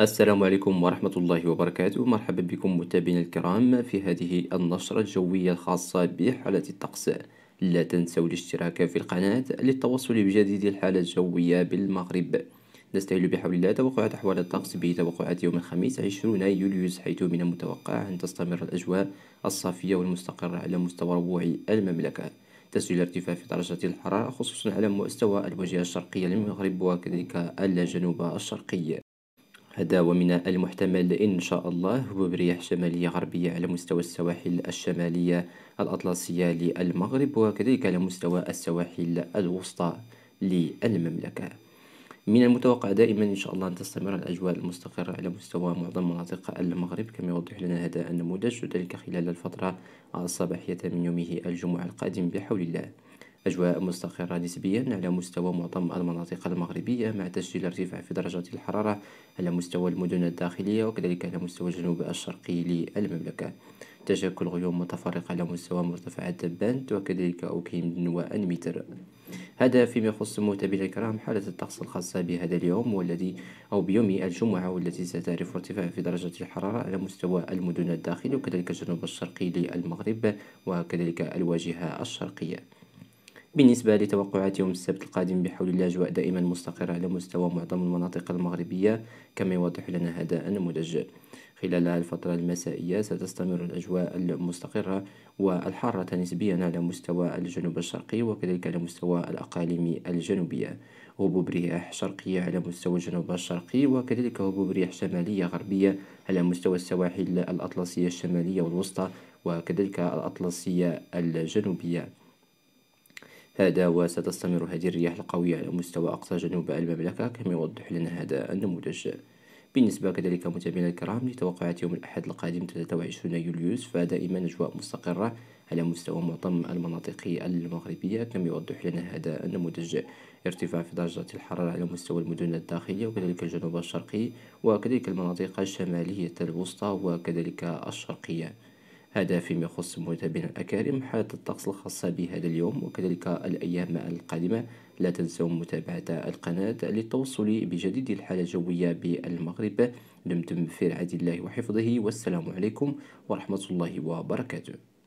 السلام عليكم ورحمة الله وبركاته مرحبا بكم متابعينا الكرام في هذه النشرة الجوية الخاصة بحالة الطقس لا تنسوا الاشتراك في القناة للتوصل بجديد الحالة الجوية بالمغرب نستهل بحول الله توقعات أحوال الطقس بتوقعات يوم الخميس 20 يوليوز حيث من المتوقع أن تستمر الأجواء الصافية والمستقرة على مستوى ربوع المملكة تسجيل ارتفاع في درجة الحرارة خصوصا على مستوى الوجهة الشرقية للمغرب وكذلك الجنوب الشرقي هذا ومن المحتمل إن شاء الله هو برياح شمالية غربية على مستوى السواحل الشمالية الأطلسية للمغرب وكذلك على مستوى السواحل الوسطى للمملكة من المتوقع دائما إن شاء الله أن تستمر الأجواء المستقرة على مستوى معظم مناطق المغرب كما يوضح لنا هذا النموذج وذلك خلال الفترة الصباحية من يومه الجمعة القادم بحول الله أجواء مستقرة نسبيا على مستوى معظم المناطق المغربية مع تسجيل ارتفاع في درجة الحرارة على مستوى المدن الداخلية وكذلك على مستوى الجنوب الشرقي للمملكة تشكل غيوم متفرقة على مستوى مرتفعات دبانت وكذلك أوكيم متر هذا فيما يخص متابعينا الكرام حالة الطقس الخاصة بهذا اليوم والذي أو بيوم الجمعة والتي ستعرف ارتفاع في درجة الحرارة على مستوى المدن الداخلية وكذلك الجنوب الشرقي للمغرب وكذلك الواجهة الشرقية بالنسبة لتوقعات يوم السبت القادم بحول الله أجواء دائما مستقرة على مستوى معظم المناطق المغربية كما يوضح لنا هذا النموذج خلال الفترة المسائية ستستمر الأجواء المستقرة والحارة نسبيا على مستوى الجنوب الشرقي وكذلك على مستوى الأقاليم الجنوبية هبوب رياح شرقية على مستوى الجنوب الشرقي وكذلك هبوب رياح شمالية غربية على مستوى السواحل الأطلسية الشمالية والوسطى وكذلك الأطلسية الجنوبية هذا وستستمر هذه الرياح القوية على مستوى أقصى جنوب المملكة كما يوضح لنا هذا النموذج بالنسبة كذلك متابعينا الكرام لتوقعات يوم الأحد القادم 23 يوليوز فدائما أجواء مستقرة على مستوى معظم المناطق المغربية كما يوضح لنا هذا النموذج ارتفاع في درجة الحرارة على مستوى المدن الداخلية وكذلك الجنوب الشرقي وكذلك المناطق الشمالية الوسطى وكذلك الشرقية هذا فيما يخص متابعينا الأكارم حالة الطقس الخاصة بهذا اليوم وكذلك الأيام القادمة لا تنسوا متابعة القناة للتوصل بجديد الحالة الجوية بالمغرب دمتم في رعاية الله وحفظه والسلام عليكم ورحمة الله وبركاته